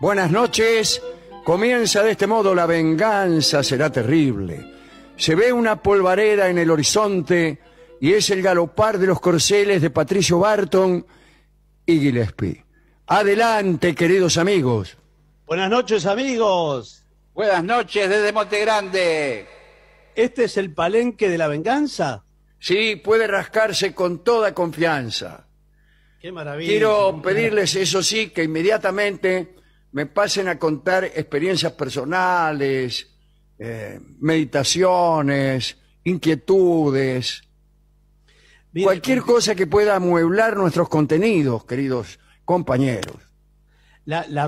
Buenas noches. Comienza de este modo la venganza, será terrible. Se ve una polvareda en el horizonte y es el galopar de los corceles de Patricio Barton y Gillespie. Adelante, queridos amigos. Buenas noches, amigos. Buenas noches desde Monte Grande. ¿Este es el palenque de la venganza? Sí, puede rascarse con toda confianza. Qué maravilla. Quiero pedirles, eso sí, que inmediatamente me pasen a contar experiencias personales, eh, meditaciones, inquietudes, cualquier cosa que pueda amueblar nuestros contenidos, queridos compañeros.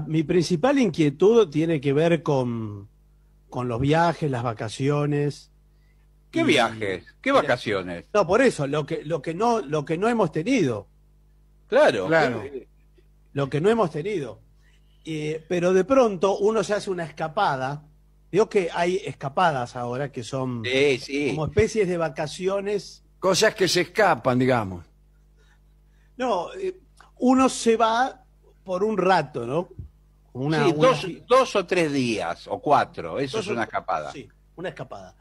mi principal inquietud tiene que ver con, con los viajes, las vacaciones. ¿Qué viajes? ¿Qué vacaciones? No, por eso, lo que, lo que, no, lo que no hemos tenido. Claro, claro. Lo que no hemos tenido. Eh, pero de pronto uno se hace una escapada. Digo que hay escapadas ahora que son como especies de vacaciones. Cosas que se escapan, digamos. No, eh, uno se va por un rato, ¿no? Dos, o tres días, o cuatro, eso es una escapada. Sí, una escapada.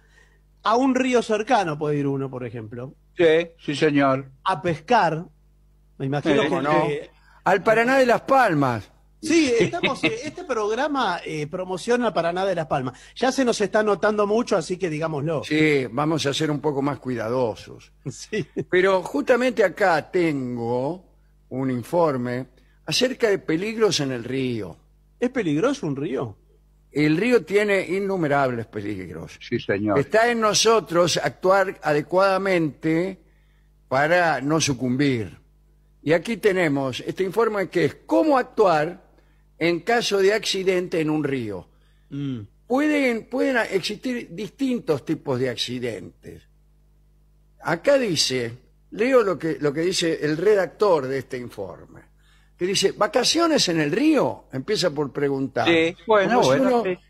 A un río cercano puede ir uno, por ejemplo. Sí, sí, señor. A pescar, me imagino que... Al Paraná de Las Palmas. Sí, estamos, eh, este programa eh, promociona para nada de Las Palmas. Ya se nos está notando mucho, así que digámoslo. Sí, vamos a ser un poco más cuidadosos. Sí. Pero justamente acá tengo un informe acerca de peligros en el río. ¿Es peligroso un río? El río tiene innumerables peligros. Sí, señor. Está en nosotros actuar adecuadamente para no sucumbir. Y aquí tenemos este informe que es cómo actuar en caso de accidente en un río. Mm. Pueden, pueden existir distintos tipos de accidentes. Acá dice, leo lo que, dice el redactor de este informe, que dice, ¿vacaciones en el río? Empieza por preguntar.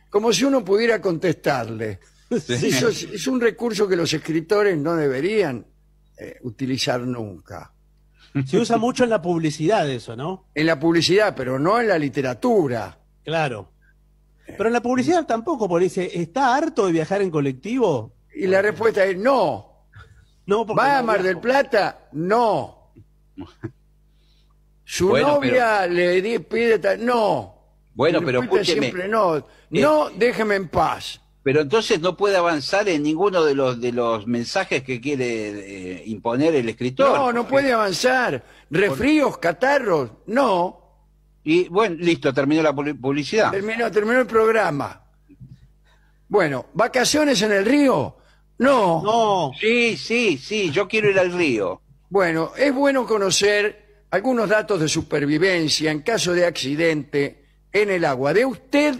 como, si uno, pudiera contestarle. es, un recurso que los escritores no deberían eh, utilizar nunca. Se usa mucho en la publicidad eso, ¿no? En la publicidad, pero no en la literatura. Claro. Pero en la publicidad tampoco, porque dice, ¿está harto de viajar en colectivo? Y la respuesta es no. no ¿Va a Mar del Plata? No. Su novia le pide... No. Bueno, pero escúcheme. Siempre no. Eh, no, déjeme en paz pero entonces no puede avanzar en ninguno de los de los mensajes que quiere eh, imponer el escritor. No, no puede avanzar. Refríos, catarros, no. Y bueno, listo, terminó la publicidad. Terminó, terminó el programa. Bueno, vacaciones en el río. No. No. Sí, sí, sí, yo quiero ir al río. Bueno, es bueno conocer algunos datos de supervivencia en caso de accidente en el agua de usted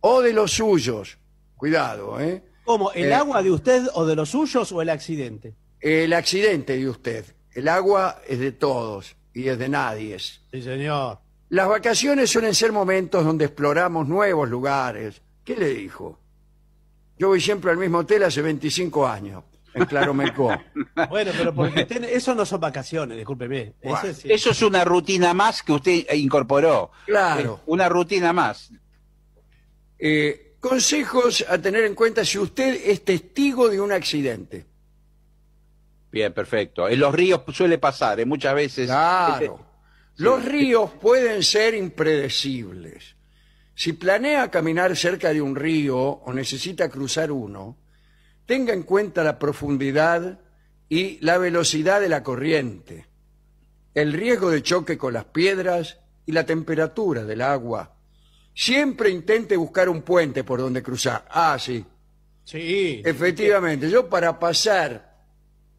o de los suyos. Cuidado, ¿eh? ¿Cómo? ¿El eh, agua de usted o de los suyos o el accidente? El accidente de usted. El agua es de todos y es de nadie. Sí, señor. Las vacaciones suelen ser momentos donde exploramos nuevos lugares. ¿Qué le dijo? Yo voy siempre al mismo hotel hace 25 años, en Claromecó. bueno, pero porque eso no son vacaciones, discúlpeme. Eso es, una rutina más que usted incorporó. Claro. Eh, una rutina más. Eh, consejos a tener en cuenta si usted es testigo de un accidente. Bien, perfecto. En los ríos suele pasar, ¿eh? muchas veces. Claro. Los ríos pueden ser impredecibles. Si planea caminar cerca de un río o necesita cruzar uno, tenga en cuenta la profundidad y la velocidad de la corriente, el riesgo de choque con las piedras y la temperatura del agua siempre intente buscar un puente por donde cruzar. Ah, sí. Sí. Efectivamente, yo para pasar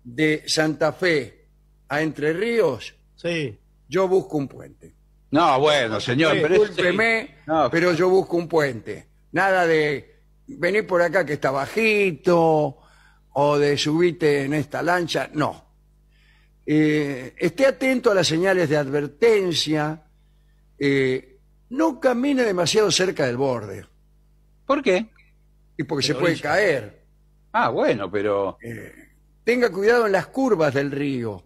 de Santa Fe a Entre Ríos, sí. yo busco un puente. No, bueno, señor, pero Discúlpeme, no. pero yo busco un puente. Nada de venir por acá que está bajito o de subirte en esta lancha, no. Eh, esté atento a las señales de advertencia, eh, no camine demasiado cerca del borde. ¿Por qué? Y porque se puede caer. Ah, bueno, pero... Eh, tenga cuidado en las curvas del río.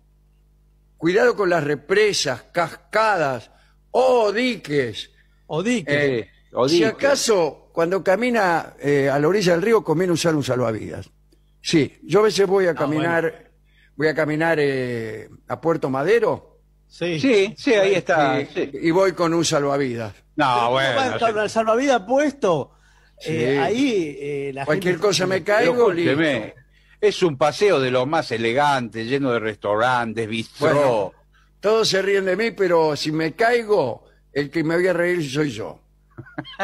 Cuidado con las represas, cascadas o diques. O diques. Eh, si acaso cuando camina eh, a la orilla del río conviene usar un salvavidas. Sí, yo a veces voy a ah, caminar, voy a caminar a Puerto Madero Sí, sí, ahí está. Y, voy con un salvavidas. No, bueno. salvavidas puesto. Eh, ahí eh, la Cualquier cosa me caigo, listo. Es un paseo de lo más elegante, lleno de restaurantes, bistró. todos se ríen de mí, pero si me caigo, el que me voy a reír soy yo.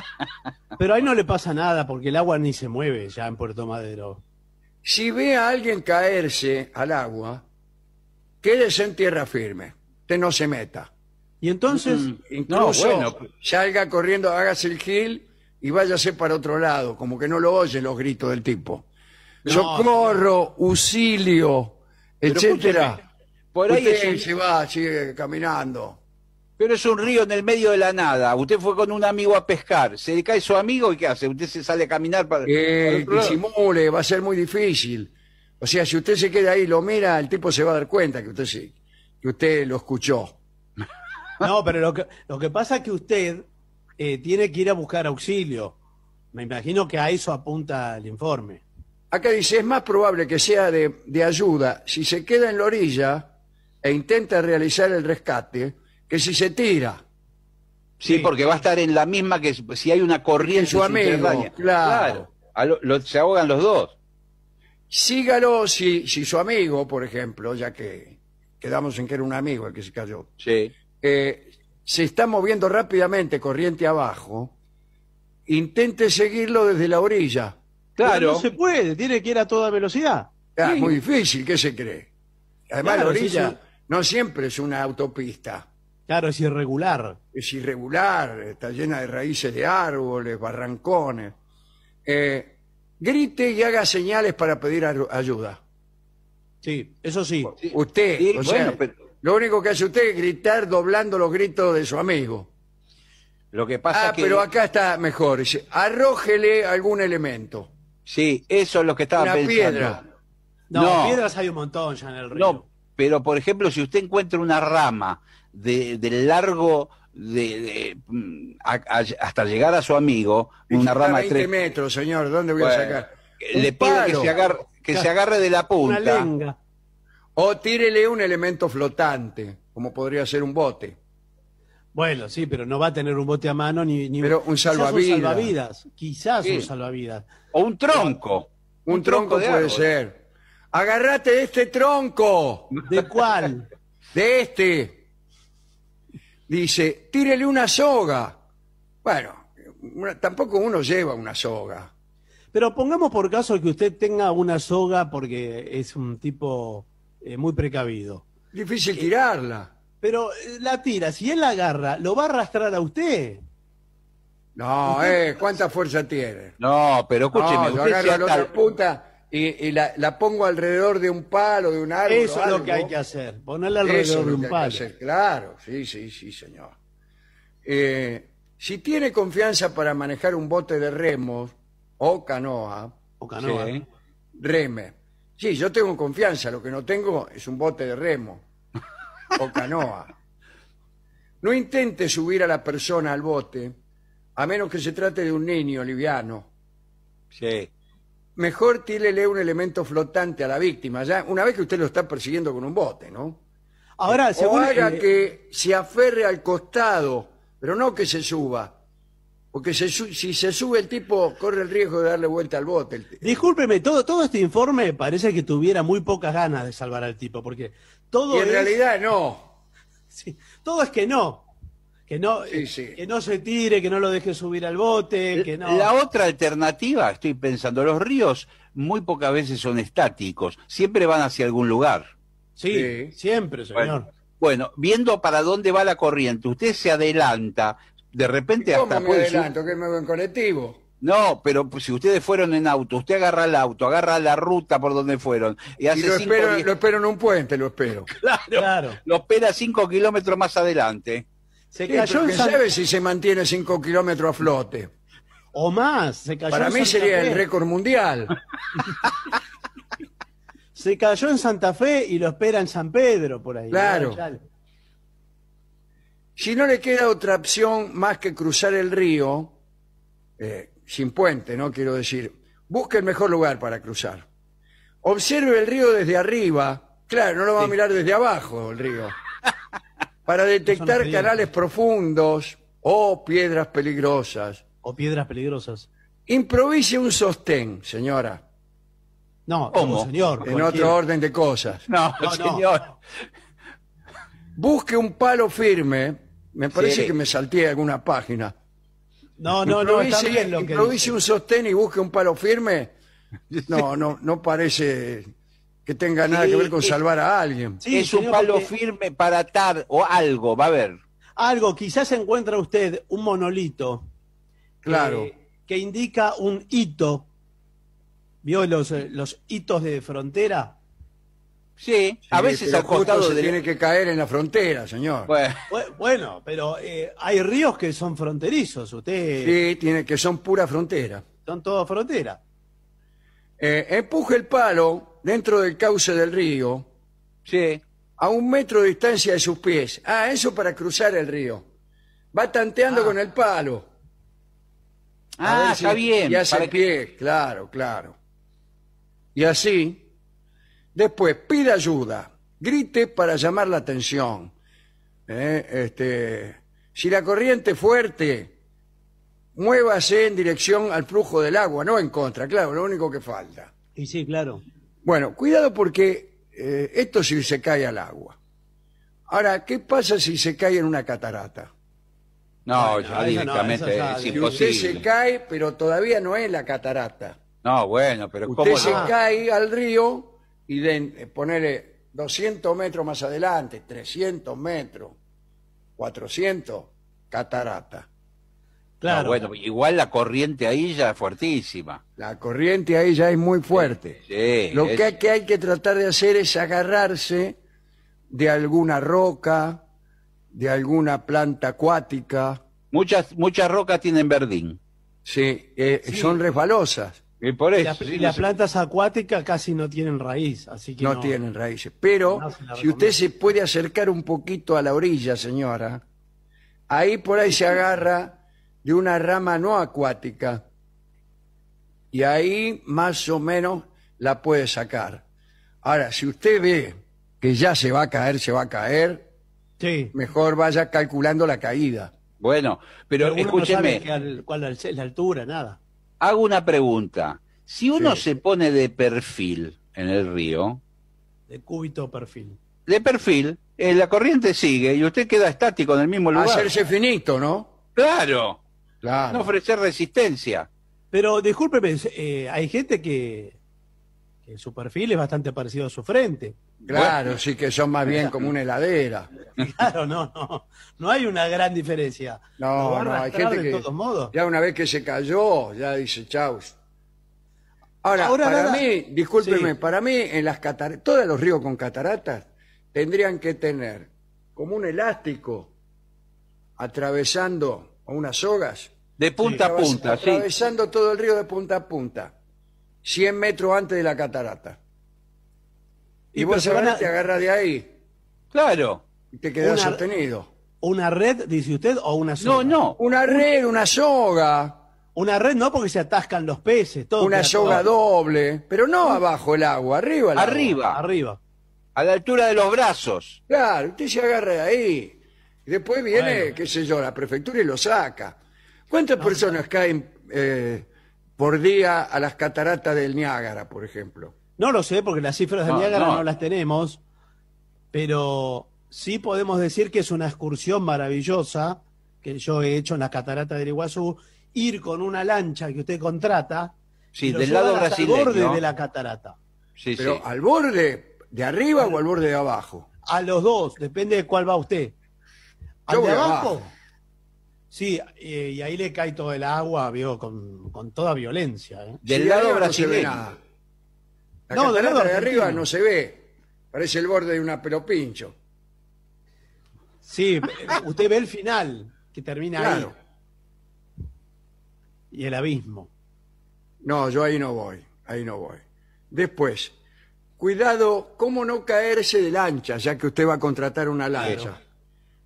Pero ahí no le pasa nada porque el agua ni se mueve ya en Puerto Madero. Si ve a alguien caerse al agua, quédese en tierra firme usted no se meta. Y entonces, mm, mm. Incluso no, bueno, salga corriendo, hágase el gil y váyase para otro lado, como que no lo oye los gritos del tipo. Socorro, auxilio, etcétera. por ahí se va, sigue caminando. pero es un río en el medio de la nada. Usted fue con un amigo a pescar, se le cae su amigo y ¿qué hace? Usted se sale a caminar para... el Eh, disimule, va a ser muy difícil. O sea, si usted se queda ahí y lo mira, el tipo se va a dar cuenta que usted se, que usted lo escuchó. No, pero lo que, lo que pasa es que usted eh, tiene que ir a buscar auxilio. Me imagino que a eso apunta el informe. Acá dice, es más probable que sea de, de ayuda si se queda en la orilla e intenta realizar el rescate que si se tira. Sí, porque va a estar en la misma que si hay una corriente su amigo, claro. se ahogan los dos. Sígalo si su amigo, por ejemplo, ya que quedamos en que era un amigo el que se cayó. Eh, se está moviendo rápidamente, corriente abajo. Intente seguirlo desde la orilla. Claro. No se puede, tiene que ir a toda velocidad. Es ah, Muy difícil, ¿qué se cree? Además, la orilla no siempre es una autopista. Claro, es irregular. Es irregular, está llena de raíces de árboles, barrancones. Eh, grite y haga señales para pedir ayuda. Sí, eso sí. Usted, lo único que hace usted es gritar doblando los gritos de su amigo. Lo que pasa ah, pero acá está mejor. Dice, arrójele algún elemento. Sí, eso es lo que estaba Una pensando. piedra. No, piedras hay un montón ya en el río. No, pero por ejemplo, si usted encuentra una rama de largo de, mm, hasta llegar a su amigo, una rama de tres metros, señor, ¿dónde voy a sacar? Le pide que se agarre, que se agarre de la punta. O tírele un elemento flotante, como podría ser un bote. Bueno, sí, pero no va a tener un bote a mano ni, ni pero un salvavidas. Quizás un salvavidas, O un tronco. Un, tronco, puede ser. Agarrate de este tronco. ¿De cuál? de este. Dice, tírele una soga. Bueno, tampoco uno lleva una soga. Pero pongamos por caso que usted tenga una soga porque es un tipo eh, muy precavido. Difícil tirarla. Eh, pero eh, la tira, si él la agarra, ¿lo va a arrastrar a usted? No, eh, ¿cuánta fuerza tiene? No, pero escúcheme, yo usted agarro a otra puta y, la, pongo alrededor de un palo, de un árbol. Eso es lo que hay que hacer, ponerla alrededor de un palo. Hacer, claro, sí, sí, sí, señor. si tiene confianza para manejar un bote de remos, o canoa. O canoa. Reme. Sí, yo tengo confianza, lo que no tengo es un bote de remo o canoa. No intente subir a la persona al bote, a menos que se trate de un niño liviano. Sí. Mejor tírele un elemento flotante a la víctima, ya una vez que usted lo está persiguiendo con un bote, ¿no? Ahora, o haga que se aferre al costado, pero no que se suba. Porque si se sube el tipo, corre el riesgo de darle vuelta al bote. Discúlpeme, todo, todo este informe parece que tuviera muy pocas ganas de salvar al tipo, porque todo. Y en realidad no. todo es que no. Que no, eh, que no se tire, que no lo deje subir al bote, eh, que no. La otra alternativa, estoy pensando, los ríos muy pocas veces son estáticos, siempre van hacia algún lugar. Sí, siempre, señor. Bueno, viendo para dónde va la corriente, usted se adelanta, de repente hasta puede en colectivo. No, pero pues, si ustedes fueron en auto, usted agarra el auto, agarra la ruta por donde fueron. Y, lo, espero, en un puente, lo espero. Claro, lo espera cinco kilómetros más adelante. Se cayó sabe si se mantiene cinco kilómetros a flote? O más, se Para mí sería el récord mundial. se cayó en Santa Fe y lo espera en San Pedro, por ahí. Claro. Si no le queda otra opción más que cruzar el río, eh, sin puente, ¿no? Quiero decir, busque el mejor lugar para cruzar. Observe el río desde arriba. Claro, no lo va a mirar desde abajo el río. Para detectar canales profundos o piedras peligrosas. O piedras peligrosas. Improvise un sostén, señora. No, ¿Cómo? señor. En otro orden de cosas. No, señor. Busque un palo firme me parece que me salté alguna página. No, no, no, está bien lo que dice. un sostén y busque un palo firme. No, no, no parece que tenga nada que ver con eh, salvar a alguien. Sí, es un palo eh, firme para atar o algo, va a ver. Algo, quizás encuentra usted un monolito Claro. Eh, que, indica un hito. ¿Vio los, los hitos de frontera? Sí, a veces al costado de... tiene que caer en la frontera, señor. Bueno, pero eh, hay ríos que son fronterizos, usted... Sí, tiene, que son pura frontera. Son todo frontera. Eh, empuje el palo dentro del cauce del río. Sí. A un metro de distancia de sus pies. Ah, eso para cruzar el río. Va tanteando ah. con el palo. Ah, está bien. Y hace pie, claro, claro. Y así Después, pida ayuda, grite para llamar la atención. Eh, este, si la corriente es fuerte, muévase en dirección al flujo del agua, no en contra, claro, lo único que falta. Y sí, claro. Bueno, cuidado porque eh, esto si se cae al agua. Ahora, ¿qué pasa si se cae en una catarata? No, ya directamente es si imposible. Usted se cae, pero todavía no es la catarata. No, bueno, pero usted ¿cómo? Usted se cae al río y de ponerle 200 metros más adelante, 300 metros, 400, catarata. Claro. bueno, igual la corriente ahí ya es fuertísima. La corriente ahí ya es muy fuerte. Lo que, hay, que hay que tratar de hacer es agarrarse de alguna roca, de alguna planta acuática. Muchas, muchas rocas tienen verdín. sí. Eh, son resbalosas. Y por eso, las plantas acuáticas casi no tienen raíz, así que no, tienen raíces. Pero si usted se puede acercar un poquito a la orilla, señora, ahí por ahí se agarra de una rama no acuática y ahí más o menos la puede sacar. Ahora, si usted ve que ya se va a caer, se va a caer, sí. mejor vaya calculando la caída. Bueno, pero, escúcheme. cuál es la altura, nada hago una pregunta. Si uno se pone de perfil en el río. De cúbito perfil. De perfil, eh, la corriente sigue y usted queda estático en el mismo lugar. Hacerse finito, ¿no? Claro. No ofrecer resistencia. Pero discúlpeme, eh, hay gente que su perfil es bastante parecido a su frente. Claro, sí que son más bien como una heladera. Claro, no, no. No hay una gran diferencia. No, no, hay gente que ya una vez que se cayó, ya dice chau. Ahora, para mí, discúlpeme, para mí en las cataratas, todos los ríos con cataratas tendrían que tener como un elástico atravesando unas sogas De punta a punta, sí. atravesando todo el río de punta a punta, 100 metros antes de la catarata. Y, vos se van te agarra de ahí. Claro. Y te quedas sostenido. ¿Una red, dice usted, o una soga? No, no. Una red, una soga. Una red no, porque se atascan los peces, todo. Una soga doble. Pero no abajo el agua, arriba el Arriba. Agua. Arriba. A la altura de los brazos. Claro, usted se agarra de ahí. Y después viene, qué sé yo, la prefectura y lo saca. ¿Cuántas ah. personas caen eh, por día a las cataratas del Niágara, por ejemplo? No lo sé, porque las cifras de no, no. las tenemos, pero sí podemos decir que es una excursión maravillosa que yo he hecho en la catarata del Iguazú, ir con una lancha que usted contrata, sí, del lado al borde de la catarata. pero al borde de arriba o al borde de abajo. A los dos, depende de cuál va usted. Al de abajo. Sí, y ahí le cae todo el agua, con, toda violencia. ¿eh? Del lado brasileño no, de arriba no se ve. Parece el borde de una pelopincho. Sí, usted ve el final, que termina ahí. Y el abismo. No, yo ahí no voy, ahí no voy. Después, cuidado, cómo no caerse de lancha, ya que usted va a contratar una lancha.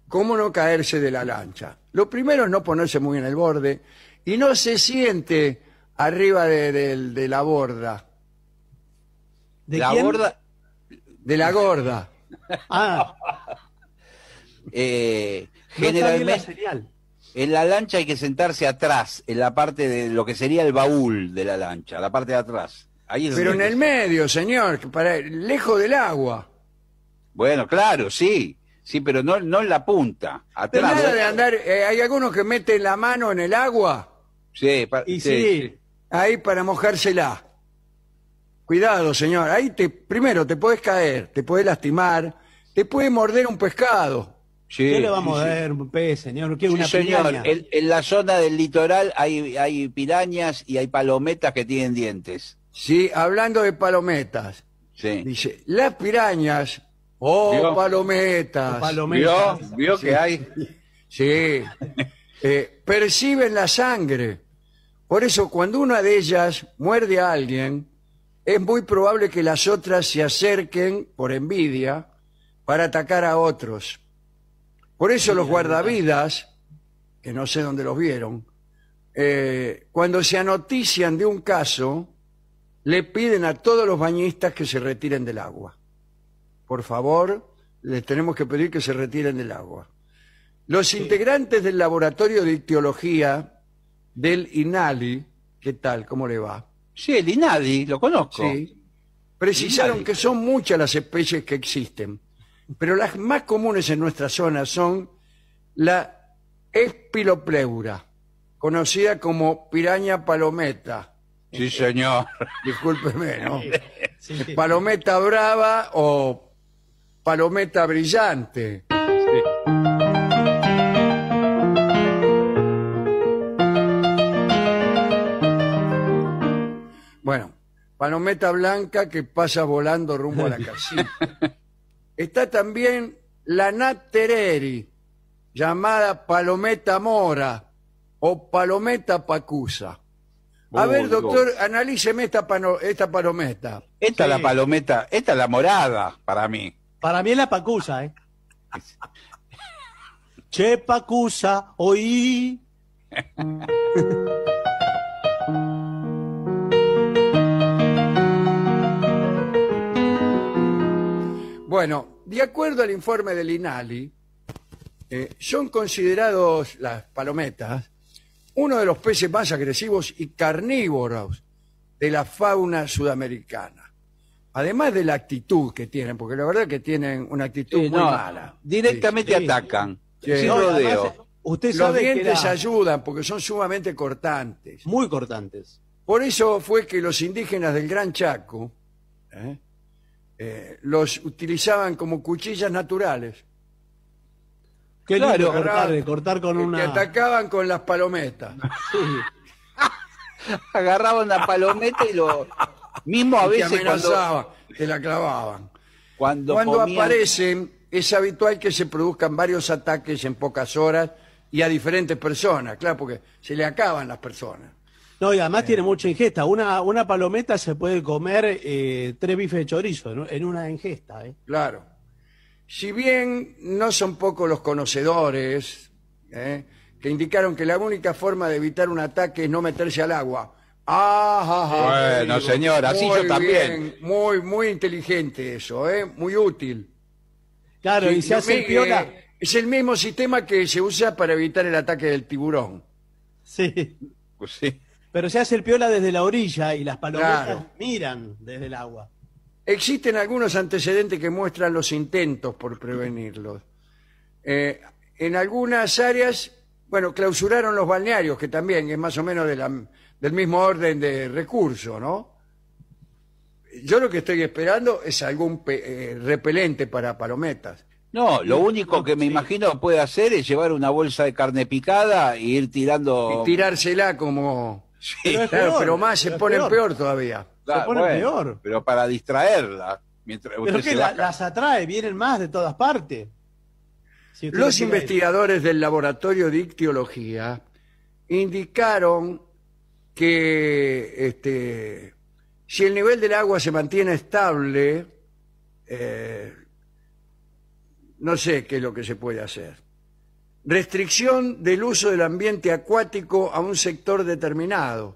Cómo no caerse de la lancha. Lo primero es no ponerse muy en el borde y no se siente arriba de la borda ¿De la gorda. De la gorda. Ah. Eh, generalmente. en la lancha hay que sentarse atrás, en la parte de lo que sería el baúl de la lancha, la parte de atrás. Pero en el medio, señor, para lejos del agua. Bueno, claro, sí. Sí, pero no, no en la punta. Atrás. ¿eh? andar, eh, hay algunos que meten la mano en el agua. Sí, y sí, Ahí para mojársela. Cuidado, señor, ahí te, primero te puedes caer, te puedes lastimar, te puede morder un pescado. Sí, ¿Qué le vamos a morder un pez, señor? ¿Qué, una señor, En, la zona del litoral hay, hay pirañas y hay palometas que tienen dientes. Sí, hablando de palometas. Sí. Dice, las pirañas Oh, palometas. palometas. ¿Vio? que hay? Sí. Eh, perciben la sangre. Por eso, cuando una de ellas muerde a alguien, es muy probable que las otras se acerquen por envidia para atacar a otros. Por eso los guardavidas, que no sé dónde los vieron, eh, cuando se anotician de un caso, le piden a todos los bañistas que se retiren del agua. Por favor, les tenemos que pedir que se retiren del agua. Los integrantes del laboratorio de ictiología del INALI, ¿qué tal? ¿Cómo le va? Sí, el Inadi, lo conozco. Precisaron que son muchas las especies que existen, pero las más comunes en nuestra zona son la espilopleura, conocida como piraña palometa. Sí, señor. Discúlpeme, ¿no? Palometa brava o palometa brillante. Bueno, palometa blanca que pasa volando rumbo a la casita. Está también la Nat Tereri, llamada palometa mora o palometa pacusa. A ver, doctor, analíceme esta, palometa. Esta es la palometa, esta es la morada para mí. Para mí es la pacusa, ¿eh? Che, pacusa, oí. Bueno, de acuerdo al informe del INALI, eh, son considerados las palometas uno de los peces más agresivos y carnívoros de la fauna sudamericana. Además de la actitud que tienen, porque la verdad es que tienen una actitud muy mala. Directamente atacan, sí, no, usted Los dientes ayudan porque son sumamente cortantes. Muy cortantes. Por eso fue que los indígenas del Gran Chaco ¿eh? Eh, los utilizaban como cuchillas naturales. Claro, cortar, que atacaban con las palometas. Agarraban la palometa y lo... Mismo a veces cuando, la clavaban. cuando, aparecen, es habitual que se produzcan varios ataques en pocas horas y a diferentes personas, claro, porque se le acaban las personas. No, y además eh. tiene mucha ingesta. Una, una palometa se puede comer eh, tres bifes de chorizo en una ingesta. ¿eh? Claro. Si bien no son pocos los conocedores que indicaron que la única forma de evitar un ataque es no meterse al agua. ¡Ah, ah, ah bueno, señor, así yo también. muy, muy inteligente eso, ¿eh? muy útil. Claro, y se hace piola. es el mismo sistema que se usa para evitar el ataque del tiburón. Sí. Pues sí pero se hace el piola desde la orilla y las palometas miran desde el agua. Existen algunos antecedentes que muestran los intentos por prevenirlos. Eh, en algunas áreas, bueno, clausuraron los balnearios, que también es más o menos del mismo orden de recurso, ¿no? Yo lo que estoy esperando es algún eh, repelente para palometas. No, lo único que me imagino puede hacer es llevar una bolsa de carne picada e ir tirando. Y tirársela como, Sí. Pero, pero más se pone ponen peor. todavía. se ponen peor. Pero para distraerlas. Mientras pero que las atrae, vienen más de todas partes. Los investigadores del laboratorio de ictiología indicaron que este, si el nivel del agua se mantiene estable, eh, no sé qué es lo que se puede hacer restricción del uso del ambiente acuático a un sector determinado.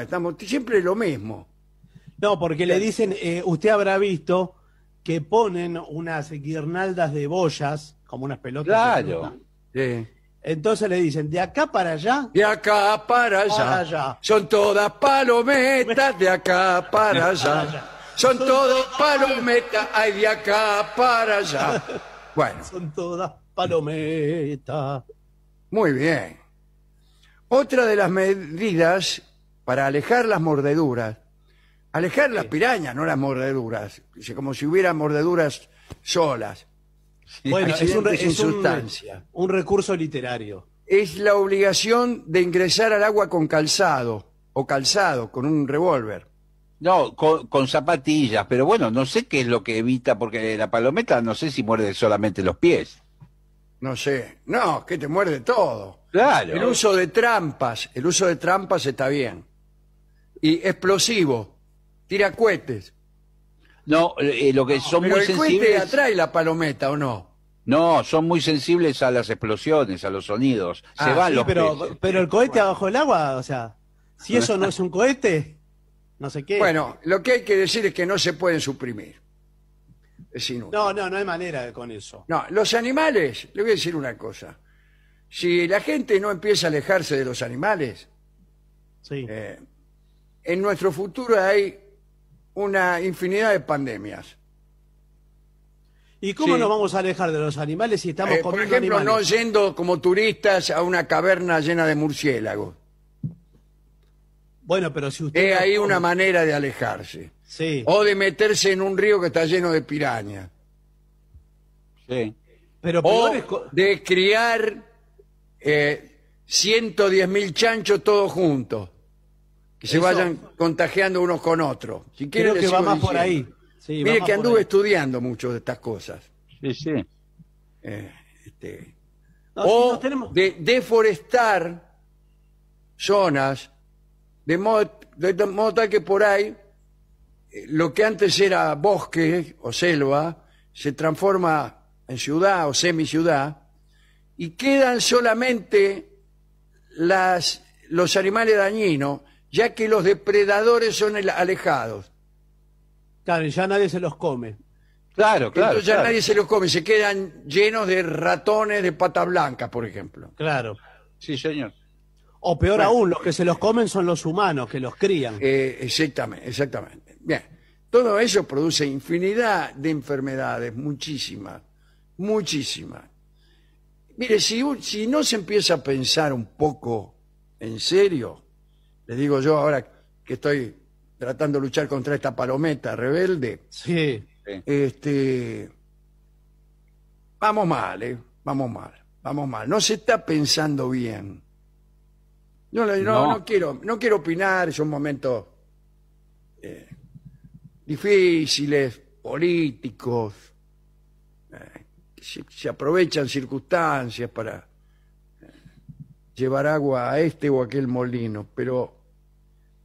estamos siempre lo mismo. No, porque le dicen, eh, usted habrá visto que ponen unas guirnaldas de boyas, como unas pelotas. Claro. Entonces le dicen, de acá para allá. De acá para allá. Son todas palometas, de acá para allá. Son, todos palometas, hay de acá para allá. Bueno. Son todas palometa. Muy bien. Otra de las medidas para alejar las mordeduras, alejar las pirañas, no las mordeduras, como si hubiera mordeduras solas. es, un, recurso literario. Es la obligación de ingresar al agua con calzado o calzado, con un revólver. No, con, zapatillas, pero bueno, no sé qué es lo que evita, porque la palometa no sé si muerde solamente los pies no sé. No, que te muerde todo. Claro. El uso de trampas, el uso de trampas está bien. Y explosivo, tira cohetes. No, eh, lo que son Pero muy el cohete atrae la palometa o no? No, son muy sensibles a las explosiones, a los sonidos. Ah, se pero, el cohete abajo del agua, o sea, si eso no es un cohete, no sé qué. Bueno, lo que hay que decir es que no se pueden suprimir. No, no, no hay manera con eso. No, los animales, le voy a decir una cosa. Si la gente no empieza a alejarse de los animales, Sí. Eh, en nuestro futuro hay una infinidad de pandemias. ¿Y cómo nos vamos a alejar de los animales si estamos animales? Eh, por ejemplo, no yendo como turistas a una caverna llena de murciélagos. Bueno, pero si usted... Es ahí una manera de alejarse. O de meterse en un río que está lleno de pirañas. Sí. Pero o de criar eh, ciento diez mil chanchos todos juntos. Que se vayan contagiando unos con otros. Si quiero que va más por ahí. Mire que anduve estudiando mucho de estas cosas. Sí, sí. Eh, este, o de deforestar zonas de modo, de modo tal que por ahí eh, lo que antes era bosque o selva se transforma en ciudad o semi-ciudad y quedan solamente las, los animales dañinos, ya que los depredadores son alejados. Claro, y ya nadie se los come. Claro, claro. Entonces ya nadie se los come, se quedan llenos de ratones de pata blanca, por ejemplo. Claro. Sí, señor. O peor aún, los que se los comen son los humanos que los crían. Eh, exactamente, exactamente. Bien, todo eso produce infinidad de enfermedades, muchísimas, muchísimas. Mire, si, si no se empieza a pensar un poco en serio, les digo yo ahora que estoy tratando de luchar contra esta palometa rebelde, sí. este, vamos mal, eh, vamos mal, vamos mal. No se está pensando bien. No, no, quiero, no quiero opinar, es un momento eh, difíciles, políticos, eh, se, aprovechan circunstancias para eh, llevar agua a este o aquel molino, pero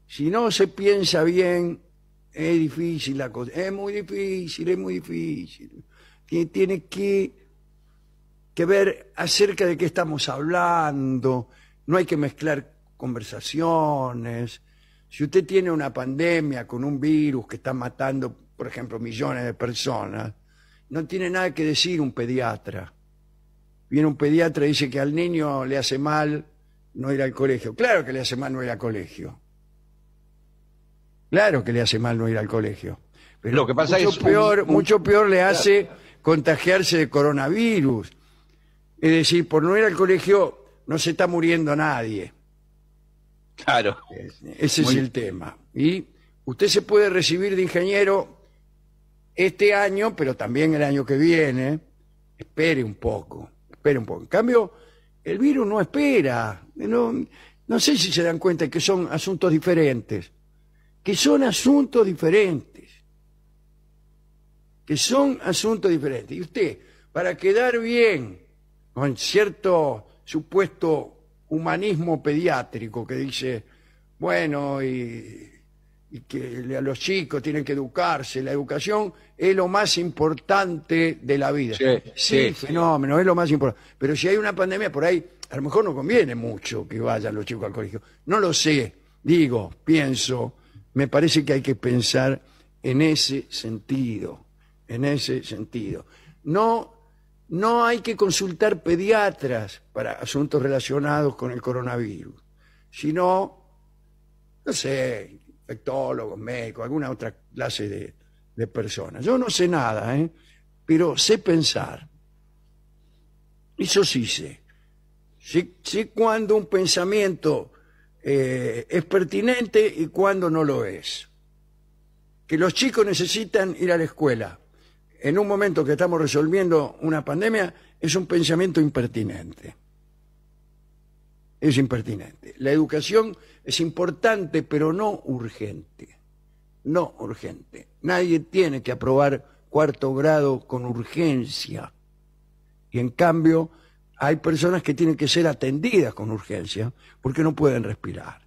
si no se piensa bien, es difícil la cosa, es muy difícil, es muy difícil. Tiene, tiene que, que ver acerca de qué estamos hablando, no hay que mezclar conversaciones, si usted tiene una pandemia con un virus que está matando, por ejemplo, millones de personas, no tiene nada que decir un pediatra. Viene un pediatra y dice que al niño le hace mal no ir al colegio. Claro que le hace mal no ir al colegio. Claro que le hace mal no ir al colegio. Pero lo que pasa mucho es peor, mucho peor le hace contagiarse de coronavirus. Es decir, por no ir al colegio no se está muriendo nadie. Claro. Ese es el tema. Y usted se puede recibir de ingeniero este año, pero también el año que viene. Espere un poco, espere un poco. En cambio, el virus no espera. No, no sé si se dan cuenta que son asuntos diferentes. Que son asuntos diferentes. Que son asuntos diferentes. Y usted, para quedar bien con cierto supuesto humanismo pediátrico que dice, bueno, y, y que a los chicos tienen que educarse, la educación es lo más importante de la vida. Sí, sí, fenómeno, es lo más importante. Pero si hay una pandemia por ahí, a lo mejor no conviene mucho que vayan los chicos al colegio. No lo sé, digo, pienso, me parece que hay que pensar en ese sentido, en ese sentido. No no hay que consultar pediatras para asuntos relacionados con el coronavirus, sino, no sé, infectólogos, médicos, alguna otra clase de, personas. Yo no sé nada, ¿eh? pero sé pensar. Eso sí sé. Sí, cuando un pensamiento eh, es pertinente y cuando no lo es. Que los chicos necesitan ir a la escuela en un momento que estamos resolviendo una pandemia es un pensamiento impertinente. Es impertinente. La educación es importante, pero no urgente. No urgente. Nadie tiene que aprobar cuarto grado con urgencia. Y en cambio, hay personas que tienen que ser atendidas con urgencia porque no pueden respirar.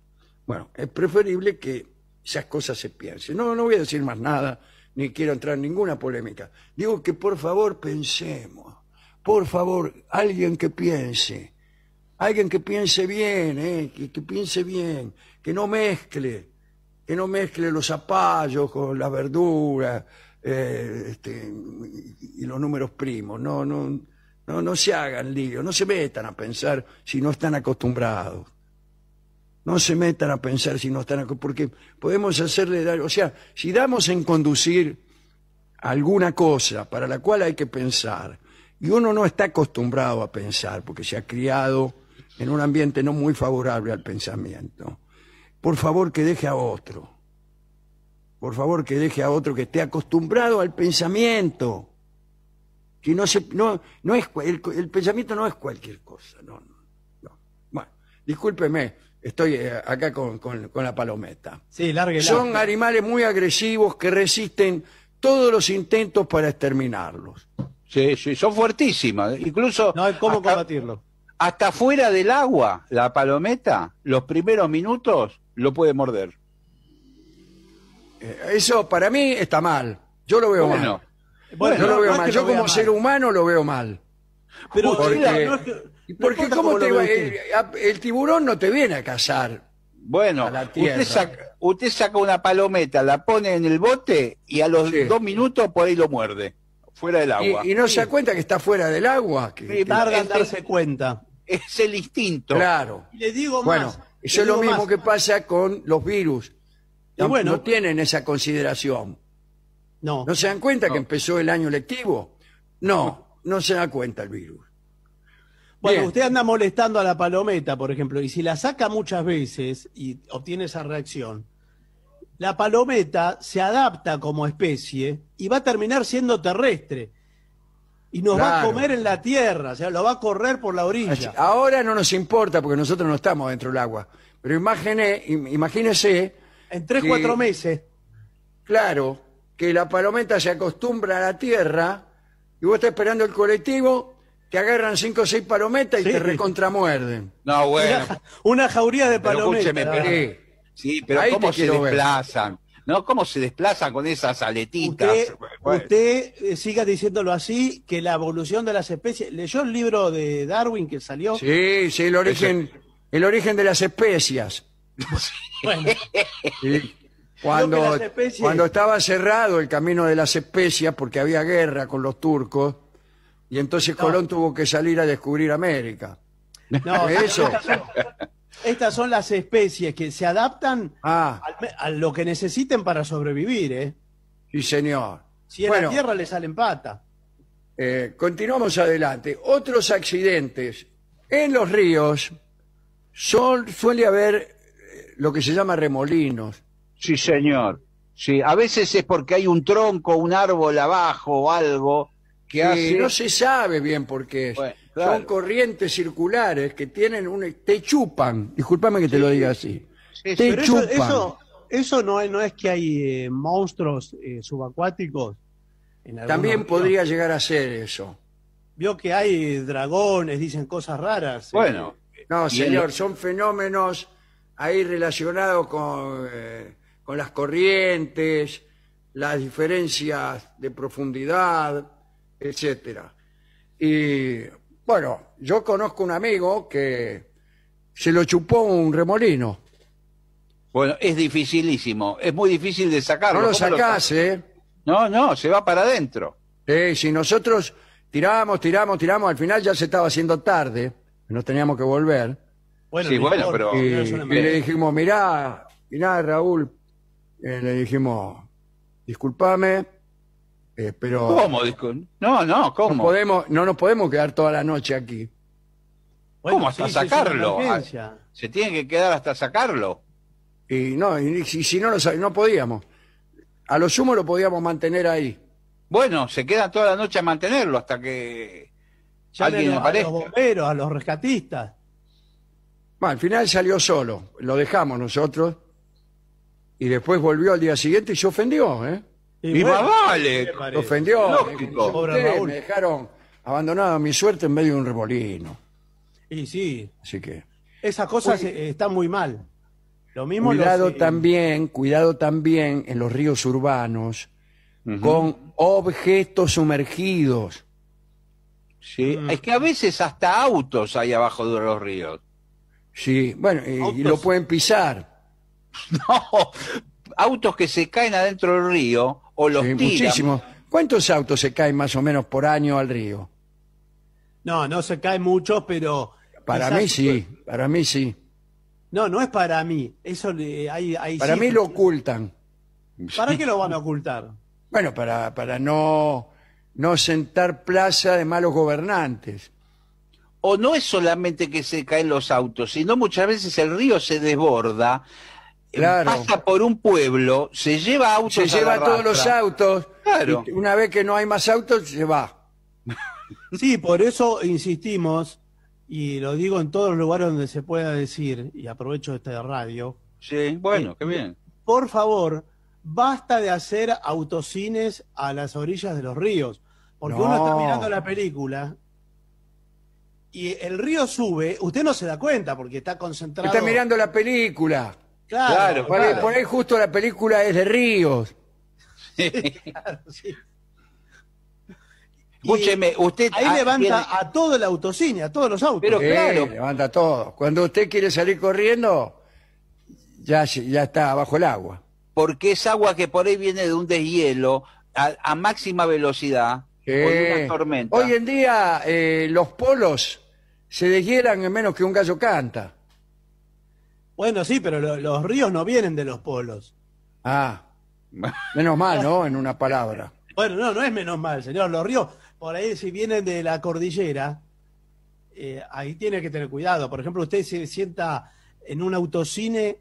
Bueno, es preferible que esas cosas se piensen. No, no voy a decir más nada ni quiero entrar en ninguna polémica. Digo que por favor pensemos, por favor, alguien que piense, alguien que piense bien, eh, que, piense bien, que no mezcle, que no mezcle los zapallos con la verdura eh, este, y los números primos. No, no, no, no se hagan lío, no se metan a pensar si no están acostumbrados. No se metan a pensar si no están, porque podemos hacerle dar, o sea, si damos en conducir alguna cosa para la cual hay que pensar, y uno no está acostumbrado a pensar, porque se ha criado en un ambiente no muy favorable al pensamiento, por favor que deje a otro, por favor que deje a otro que esté acostumbrado al pensamiento, que no se, no, es, el, pensamiento no es cualquier cosa, no, no, no. Bueno, discúlpeme, Estoy eh, acá con, la palometa. Sí, Son animales muy agresivos que resisten todos los intentos para exterminarlos. Sí, sí, son fuertísimas. Incluso. No hay cómo hasta, combatirlo. Hasta fuera del agua, la palometa, los primeros minutos, lo puede morder. Eh, eso para mí está mal. Yo lo veo mal. Bueno, mal. Yo, como ser humano, lo veo mal. Pero porque, el, tiburón no te viene a cazar. Bueno, usted, saca, usted saca una palometa, la pone en el bote y a los dos minutos por ahí lo muerde, fuera del agua. Y, no se da cuenta que está fuera del agua. Que, este darse cuenta. Es el instinto. Claro. le digo bueno, eso es lo mismo que pasa con los virus. No, tienen esa consideración. No. ¿No se dan cuenta que empezó el año lectivo? No no se da cuenta el virus. Bueno, usted anda molestando a la palometa, por ejemplo, y si la saca muchas veces y obtiene esa reacción, la palometa se adapta como especie y va a terminar siendo terrestre. Y nos va a comer en la tierra, o sea, lo va a correr por la orilla. Ahora no nos importa porque nosotros no estamos dentro del agua. Pero imagínese. En tres, cuatro meses. Claro, que la palometa se acostumbra a la tierra y vos estás esperando el colectivo, que agarran cinco o seis palometas y te recontramuerden. No, bueno. Una, jauría de Pero escúcheme, eh, sí, pero ¿cómo se desplazan? ¿No? ¿Cómo se desplazan con esas aletitas? Usted, eh, siga diciéndolo así, que la evolución de las especies. ¿Leyó el libro de Darwin que salió? Sí, sí, el origen, el origen de las especias. Cuando, cuando estaba cerrado el camino de las especias porque había guerra con los turcos, y entonces Colón tuvo que salir a descubrir América. No, Estas son, las especies que se adaptan ah. a, lo que necesiten para sobrevivir, ¿eh? Sí, señor. Si en la tierra le salen pata. Eh, continuamos adelante. Otros accidentes. En los ríos son, suele haber eh, lo que se llama remolinos, Sí, señor. Sí, a veces es porque hay un tronco, un árbol abajo o algo que hace... no se sabe bien por qué es. Son corrientes circulares que tienen un... te chupan, Disculpame que te lo diga así. te chupan. Eso, no, es, que hay eh, monstruos eh, subacuáticos. También podría llegar a ser eso. Vio que hay dragones, dicen cosas raras. Eh. Bueno. no, señor, son fenómenos ahí relacionados con eh, con las corrientes, las diferencias de profundidad, etcétera. Y bueno, yo conozco un amigo que se lo chupó un remolino. Bueno, es dificilísimo, es muy difícil de sacarlo. No lo sacase. Eh? No, no, se va para adentro. si nosotros tirábamos, tiramos, tiramos, al final ya se estaba haciendo tarde, nos teníamos que volver. Bueno, bueno, pero... y le dijimos, mirá, mirá, Raúl, eh, le dijimos, disculpame, eh, pero... ¿Cómo? no, no, ¿cómo? No, nos podemos quedar toda la noche aquí. ¿Cómo? Hasta sacarlo. Ah, se tiene que quedar hasta sacarlo. Y no, y, si no lo no podíamos. A lo sumo lo podíamos mantener ahí. Bueno, se queda toda la noche a mantenerlo hasta que alguien aparezca. A los bomberos, a los rescatistas. Bueno, al final salió solo. Lo dejamos nosotros y después volvió al día siguiente y se ofendió, ¿eh? Y, vale. ofendió. me dejaron abandonado a mi suerte en medio de un remolino. Y sí. Así que. Esas cosas están muy mal. Lo mismo cuidado también, cuidado también en los ríos urbanos con objetos sumergidos. Sí, mm. es que a veces hasta autos hay abajo de los ríos. Sí, bueno, y lo pueden pisar. No, autos que se caen adentro del río o los sí, ¿Cuántos autos se caen más o menos por año al río? No, no se caen muchos, pero... Para mí sí, para mí sí. No, no es para mí. Eso hay, para mí lo ocultan. ¿Para qué lo van a ocultar? Bueno, para, para no, no sentar plaza de malos gobernantes. O no es solamente que se caen los autos, sino muchas veces el río se desborda Claro. pasa por un pueblo, se lleva Se lleva a todos los autos. una vez que no hay más autos, se va. Sí, por eso insistimos, y lo digo en todos los lugares donde se pueda decir, y aprovecho esta radio. Sí, bueno, eh, qué bien. Por favor, basta de hacer autocines a las orillas de los ríos. Porque uno está mirando la película y el río sube, usted no se da cuenta porque está concentrado. Está mirando la película. Claro, por, Ahí, justo la película es de Ríos. Escúcheme, usted. Ahí ah, levanta a todo el autocine, a todos los autos. Levanta a Cuando usted quiere salir corriendo, ya, ya está bajo el agua. Porque es agua que por ahí viene de un deshielo a, máxima velocidad. Con una tormenta. Hoy en día eh, los polos se deshielan en menos que un gallo canta. Bueno, sí, pero los ríos no vienen de los polos. Ah, menos mal, ¿no? En una palabra. Bueno, no, no es menos mal, señor. Los ríos, por ahí si vienen de la cordillera, eh, ahí tiene que tener cuidado. Por ejemplo, usted se sienta en un autocine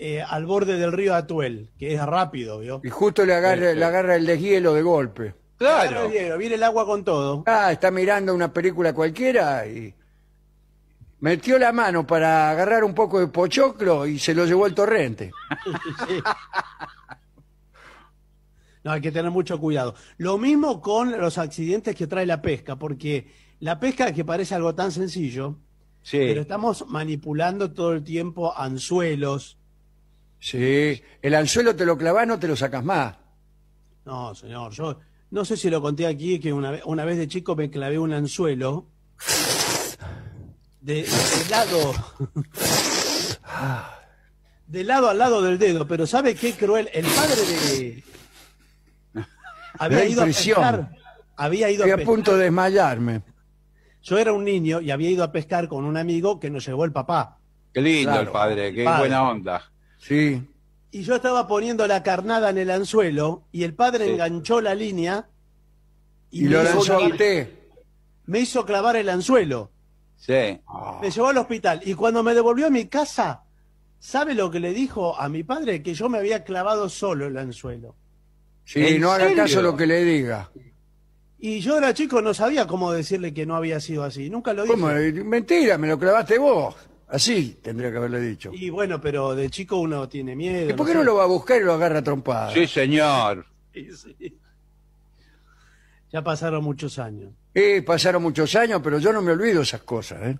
eh, al borde del río Atuel, que es rápido, ¿vio? Y justo le agarra, este. le agarra el deshielo de golpe. Claro. Viene el agua con todo. Ah, está mirando una película cualquiera y metió la mano para agarrar un poco de pochoclo y se lo llevó el torrente. No, hay que tener mucho cuidado. Lo mismo con los accidentes que trae la pesca, porque la pesca que parece algo tan sencillo, pero estamos manipulando todo el tiempo anzuelos. Sí, el anzuelo te lo clavas, no te lo sacas más. No, señor, yo no sé si lo conté aquí, que una vez de chico me clavé un anzuelo. de, lado. de lado al lado del dedo, pero ¿sabe qué cruel? El padre de... Había ido a pescar. Había ido a, pescar. a punto de desmayarme. Yo era un niño y había ido a pescar con un amigo que nos llevó el papá. Qué lindo el padre, qué buena onda. Sí. Y yo estaba poniendo la carnada en el anzuelo y el padre enganchó la línea y, Me hizo clavar el anzuelo. Sí. Me llevó al hospital. Y cuando me devolvió a mi casa, ¿sabe lo que le dijo a mi padre? Que yo me había clavado solo el anzuelo. Sí, no haga caso lo que le diga. Y yo era chico, no sabía cómo decirle que no había sido así. Nunca lo dije. ¿Cómo? Mentira, me lo clavaste vos. Así tendría que haberle dicho. Y bueno, pero de chico uno tiene miedo. ¿Y por qué no, lo va a buscar y lo agarra trompado? Sí, señor. sí. Ya pasaron muchos años. Sí, pasaron muchos años, pero yo no me olvido esas cosas, ¿eh?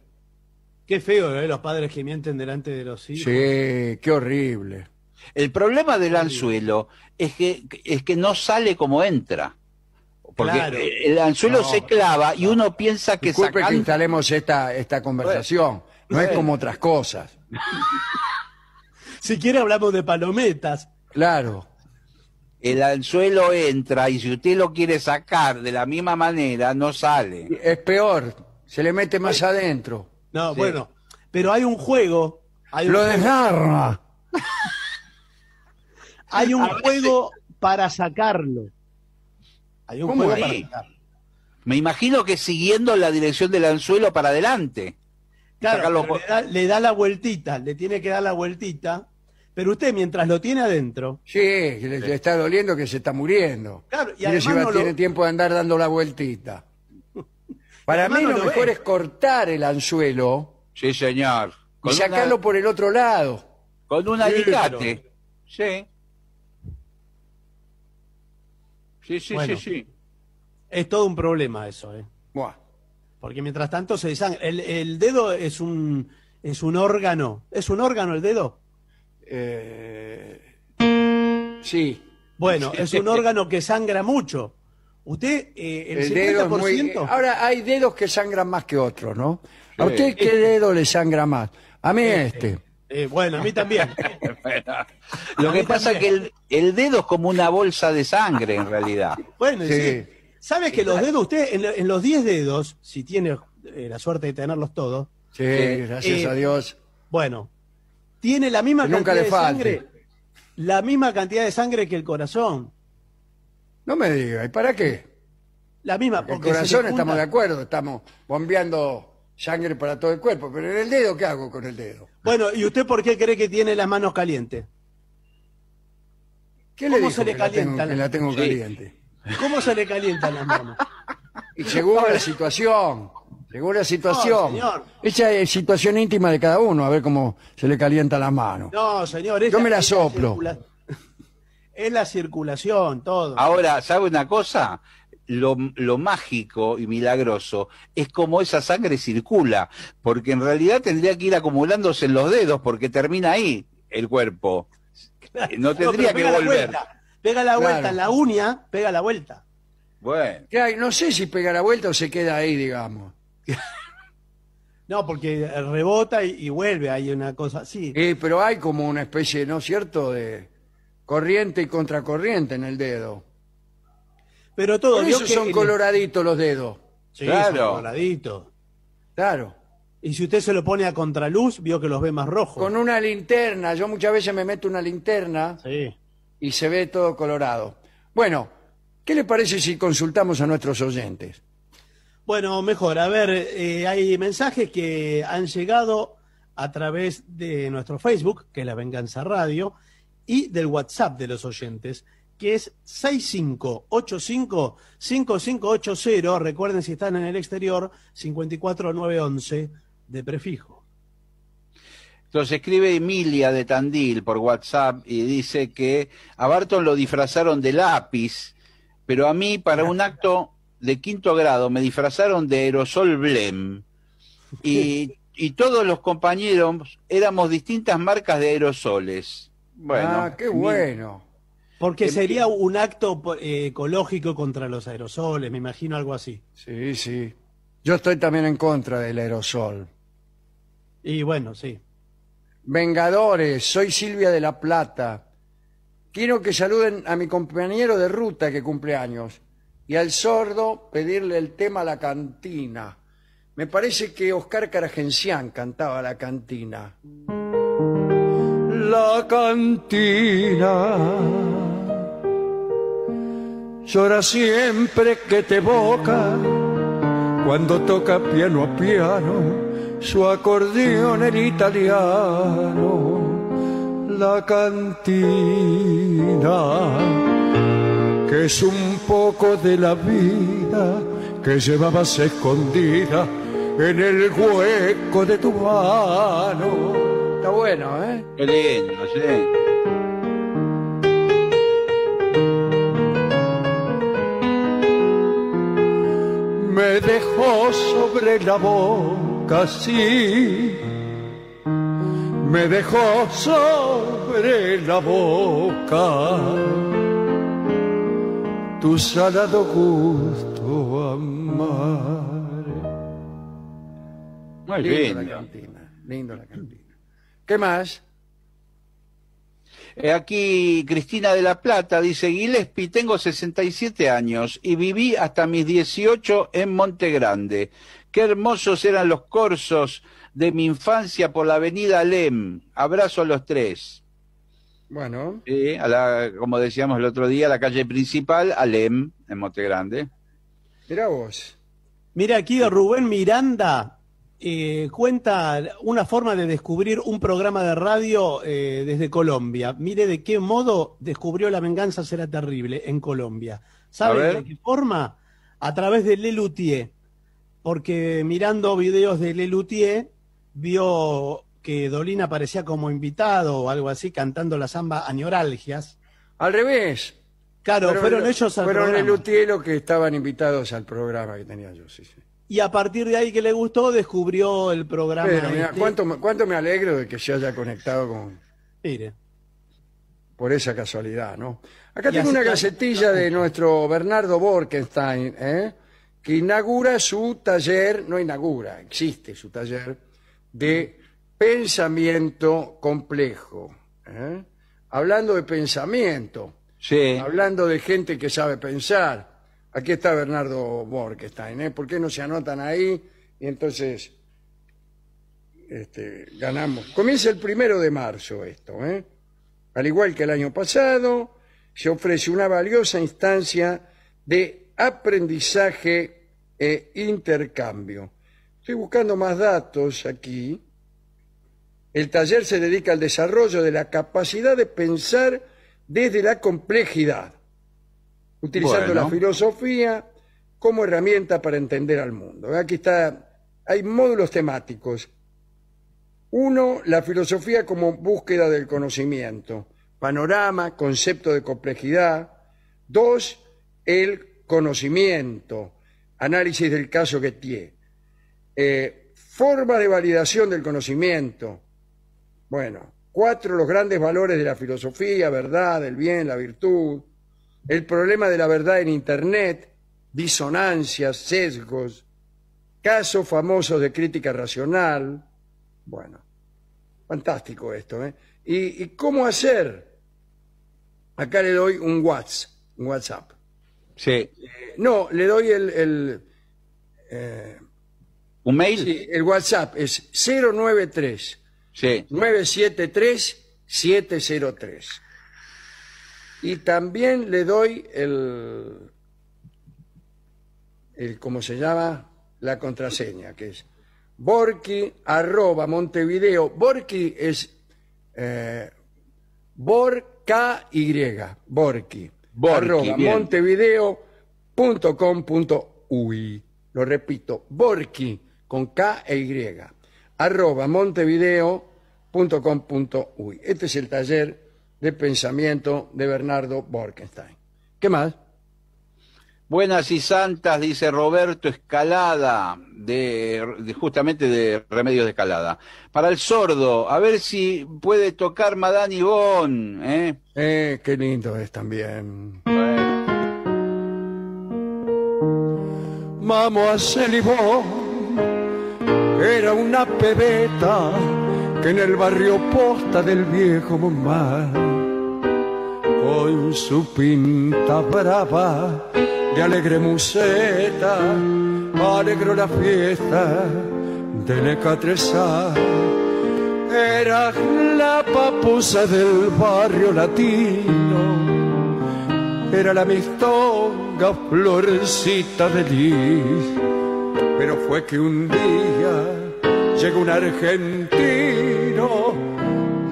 Qué feo, de ¿eh? Los padres que mienten delante de los hijos. Sí, qué horrible. El problema del anzuelo es que, es que no sale como entra. Porque el anzuelo se clava y uno piensa que Disculpe que instalemos esta, esta conversación. No es como otras cosas. si quiere hablamos de palometas. Claro el anzuelo entra y si usted lo quiere sacar de la misma manera, no sale. Es peor, se le mete más adentro. No, bueno, pero hay un juego. Hay lo desgarra. hay un juego para sacarlo. Hay un juego para Me imagino que siguiendo la dirección del anzuelo para adelante. Claro, le da, le da la vueltita, le tiene que dar la vueltita pero usted, mientras lo tiene adentro. Sí, le, está doliendo que se está muriendo. Claro, y además no tiene tiempo de andar dando la vueltita. Para mí lo, mejor es cortar el anzuelo. Sí, señor. y sacarlo por el otro lado. Con un alicate. Sí. Sí, sí, sí, sí. Es todo un problema eso, ¿eh? Buah. Porque mientras tanto se desangra. El, el, dedo es un, es un órgano. ¿Es un órgano el dedo? Eh, sí. Bueno, es un órgano que sangra mucho. Usted, eh, el, Ahora, hay dedos que sangran más que otros, ¿no? ¿A usted qué eh, dedo le sangra más? A mí este. bueno, a mí también. Lo que pasa es que el, dedo es como una bolsa de sangre, en realidad. Bueno, sí. ¿Sabes que los dedos, usted, en, los 10 dedos, si tiene la suerte de tenerlos todos... Sí, gracias a Dios. Bueno, tiene la misma cantidad de sangre, la misma cantidad de sangre que el corazón. No me diga, ¿y para qué? La misma. Porque el corazón estamos de acuerdo, estamos bombeando sangre para todo el cuerpo, pero en el dedo, ¿qué hago con el dedo? Bueno, ¿y usted por qué cree que tiene las manos calientes? ¿Cómo se le calientan? La, tengo, caliente. ¿Cómo se le calientan las manos? Y según la situación. Según la situación. Esa es situación íntima de cada uno, a ver cómo se le calienta la mano. No, señor. Yo me la soplo. es la circulación, todo. Ahora, ¿sabe una cosa? Lo, mágico y milagroso es cómo esa sangre circula, porque en realidad tendría que ir acumulándose en los dedos, porque termina ahí el cuerpo. No tendría que volver. La pega la vuelta, la uña pega la vuelta. Bueno. no sé si pega la vuelta o se queda ahí, digamos. No, porque eh, rebota y, vuelve, hay una cosa así. pero hay como una especie, ¿no es cierto?, de corriente y contracorriente en el dedo. Pero todos son coloraditos los dedos. claro. son coloraditos. Claro. Y si usted se lo pone a contraluz, vio que los ve más rojos. Con una linterna, yo muchas veces me meto una linterna y se ve todo colorado. Bueno, ¿qué le parece si consultamos a nuestros oyentes? Bueno, mejor. A ver, eh, hay mensajes que han llegado a través de nuestro Facebook, que es La Venganza Radio, y del WhatsApp de los oyentes, que es 6585-5580. Recuerden si están en el exterior, 54911 de prefijo. Entonces escribe Emilia de Tandil por WhatsApp y dice que a Barton lo disfrazaron de lápiz, pero a mí para un acto de quinto grado me disfrazaron de aerosol blem y, todos los compañeros éramos distintas marcas de aerosoles. Bueno, ah, qué bueno. Porque em, sería un acto eh, ecológico contra los aerosoles, me imagino algo así. Sí, sí. Yo estoy también en contra del aerosol. Y bueno, sí. Vengadores, soy Silvia de la Plata. Quiero que saluden a mi compañero de ruta que cumple años, y al sordo pedirle el tema a la cantina. Me parece que Oscar Caragencián cantaba la cantina. La cantina llora siempre que te boca cuando toca piano a piano su acordeón en italiano. La cantina que es un poco de la vida que llevabas escondida en el hueco de tu mano. Está bueno, ¿eh? Qué lindo, sí. me dejó sobre la boca, sí, me dejó sobre la boca tu salado gusto amar. Muy bien, La lindo la cantina. ¿Qué más? Eh, aquí Cristina de la Plata dice, Gillespie, tengo 67 años y viví hasta mis 18 en Monte Grande. Qué hermosos eran los corsos de mi infancia por la avenida Lem. Abrazo a los tres. Bueno. Sí, como decíamos el otro día, la calle principal, Alem, en Monte Grande. Mira vos. Mira aquí Rubén Miranda eh, cuenta una forma de descubrir un programa de radio eh, desde Colombia. Mire de qué modo descubrió La venganza será terrible en Colombia. ¿Sabe de qué forma? A través de Lelutier. Porque mirando videos de Lelutier vio que Dolina aparecía como invitado o algo así, cantando la samba neuralgias. Al revés. Claro, fueron, ellos al Fueron el Utielo que estaban invitados al programa que tenía yo, sí, sí. Y a partir de ahí que le gustó, descubrió el programa. Pero mira, este. cuánto, me alegro de que se haya conectado con... Mire. Por esa casualidad, ¿no? Acá tengo una gacetilla de nuestro Bernardo Borkenstein, ¿eh? que inaugura su taller, no inaugura, existe su taller de pensamiento complejo. ¿eh? Hablando de pensamiento, hablando de gente que sabe pensar. Aquí está Bernardo Borkenstein, ¿eh? ¿Por qué no se anotan ahí? Y entonces este, ganamos. Comienza el primero de marzo esto, ¿eh? Al igual que el año pasado, se ofrece una valiosa instancia de aprendizaje e intercambio. Estoy buscando más datos aquí el taller se dedica al desarrollo de la capacidad de pensar desde la complejidad, utilizando la filosofía como herramienta para entender al mundo. Aquí está, hay módulos temáticos. Uno, la filosofía como búsqueda del conocimiento, panorama, concepto de complejidad. Dos, el conocimiento, análisis del caso Gettier. Eh, forma de validación del conocimiento, bueno, cuatro, los grandes valores de la filosofía, verdad, el bien, la virtud, el problema de la verdad en Internet, disonancias, sesgos, casos famosos de crítica racional. Bueno, fantástico esto, ¿eh? ¿Y, cómo hacer? Acá le doy un WhatsApp. Un WhatsApp. Sí. Eh, no, le doy el... Eh, ¿Un mail? Sí, el WhatsApp es 093 Sí. 973-703. Y también le doy el, el, ¿cómo se llama? La contraseña, que es borki arroba montevideo. Borki es eh, borka y borki, borki arroba montevideo.com.uy. Lo repito, borki con K e Y arroba montevideo.com.uy. Este es el taller de pensamiento de Bernardo Borkenstein. ¿Qué más? Buenas y santas, dice Roberto Escalada, de, justamente de Remedios de Escalada. Para el sordo, a ver si puede tocar Madame Yvonne. ¿eh? eh qué lindo es también. Vamos a hacer era una pebeta que en el barrio posta del viejo Montmartre, con su pinta brava de alegre museta, alegró la fiesta de Necatresá. Era la papusa del barrio latino, era la mistonga florcita de Liz. Pero fue que un día llegó un argentino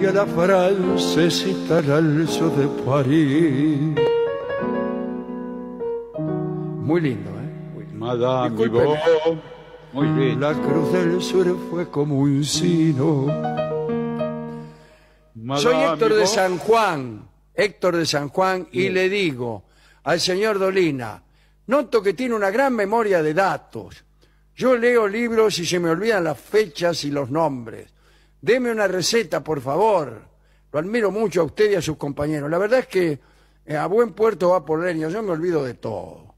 y a la francesita la alzó de París. Muy lindo, ¿eh? Madame Muy lindo. La Cruz del Sur fue como un sino. Soy Héctor de San Juan, Héctor de San Juan, y le digo al señor Dolina, noto que tiene una gran memoria de datos. Yo leo libros y se me olvidan las fechas y los nombres. Deme una receta, por favor. Lo admiro mucho a usted y a sus compañeros. La verdad es que eh, a buen puerto va por leño. Yo me olvido de todo.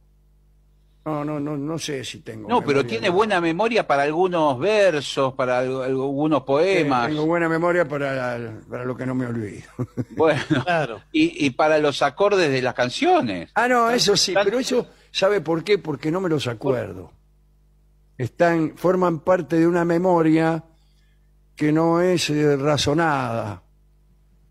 No, no, no, no sé si tengo. No, pero tiene buena memoria para algunos versos, para algunos poemas. tengo buena memoria para, para, lo que no me olvido. Bueno, claro. Y, y, para los acordes de las canciones. Ah, no, eso sí, pero eso, ¿sabe por qué? Porque no me los acuerdo están, forman parte de una memoria que no es eh, razonada.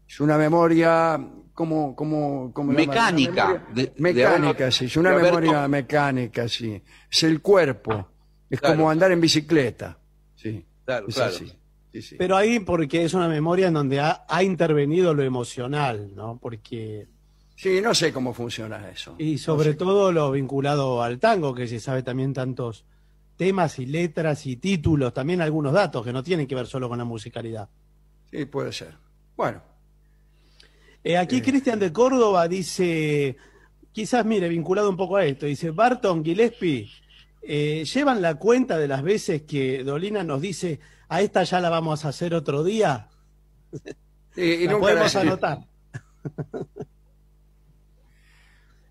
Es una memoria como... como, como mecánica. mecánica, sí. Es una memoria mecánica, sí. Es el cuerpo. es como andar en bicicleta. Sí, claro, claro. Pero ahí porque es una memoria en donde ha, intervenido lo emocional, ¿no? Porque... Sí, no sé cómo funciona eso. Y sobre todo lo vinculado al tango, que se sabe también tantos temas y letras y títulos, también algunos datos que no tienen que ver solo con la musicalidad. Sí, puede ser. Bueno. Eh, aquí eh, Cristian de eh. Córdoba dice, quizás mire, vinculado un poco a esto, dice, Barton Gillespie, ¿llevan la cuenta de las veces que Dolina nos dice, a esta ya la vamos a hacer otro día? y la podemos anotar.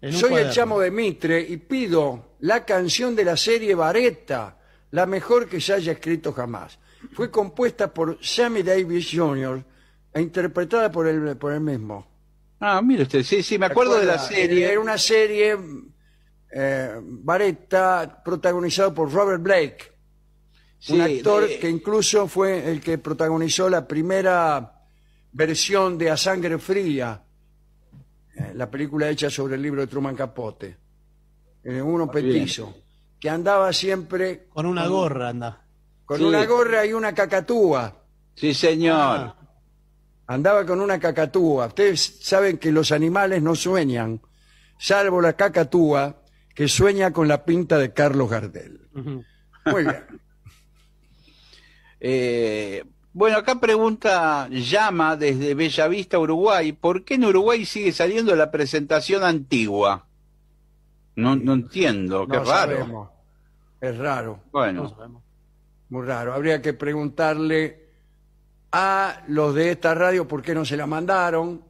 Soy el chamo de Mitre y pido la canción de la serie Vareta, la mejor que se haya escrito jamás. Fue compuesta por Sammy Davis Jr. e interpretada por él mismo. Ah, mire usted, sí, sí, me acuerdo de la serie. Era una serie eh, Vareta protagonizado por Robert Blake, un actor que incluso fue el que protagonizó la primera versión de A Sangre Fría, eh, la película hecha sobre el libro de Truman Capote en uno petizo, que andaba siempre Con una gorra anda. con una gorra y una cacatúa. Sí, señor. Ah. Andaba con una cacatúa. Ustedes saben que los animales no sueñan, salvo la cacatúa, que sueña con la pinta de Carlos Gardel. Muy bien. Eh, bueno, acá pregunta Llama desde Bellavista, Uruguay, ¿por qué en Uruguay sigue saliendo la presentación antigua? No, no entiendo, qué raro. Es raro. Bueno. Muy raro. Habría que preguntarle a los de esta radio por qué no se la mandaron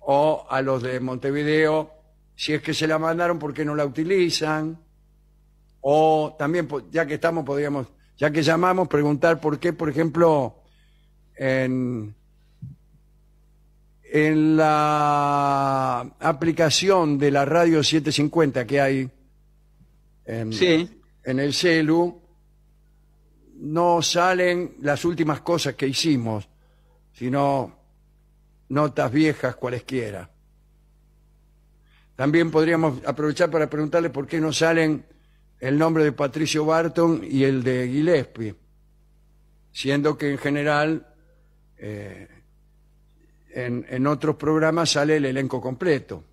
o a los de Montevideo si es que se la mandaron por qué no la utilizan o también ya que estamos podríamos ya que llamamos preguntar por qué por ejemplo en en la aplicación de la radio 750 que hay en, el celu, no salen las últimas cosas que hicimos, sino notas viejas cualesquiera. También podríamos aprovechar para preguntarle por qué no salen el nombre de Patricio Barton y el de Gillespie, siendo que en general eh, en, otros programas sale el elenco completo.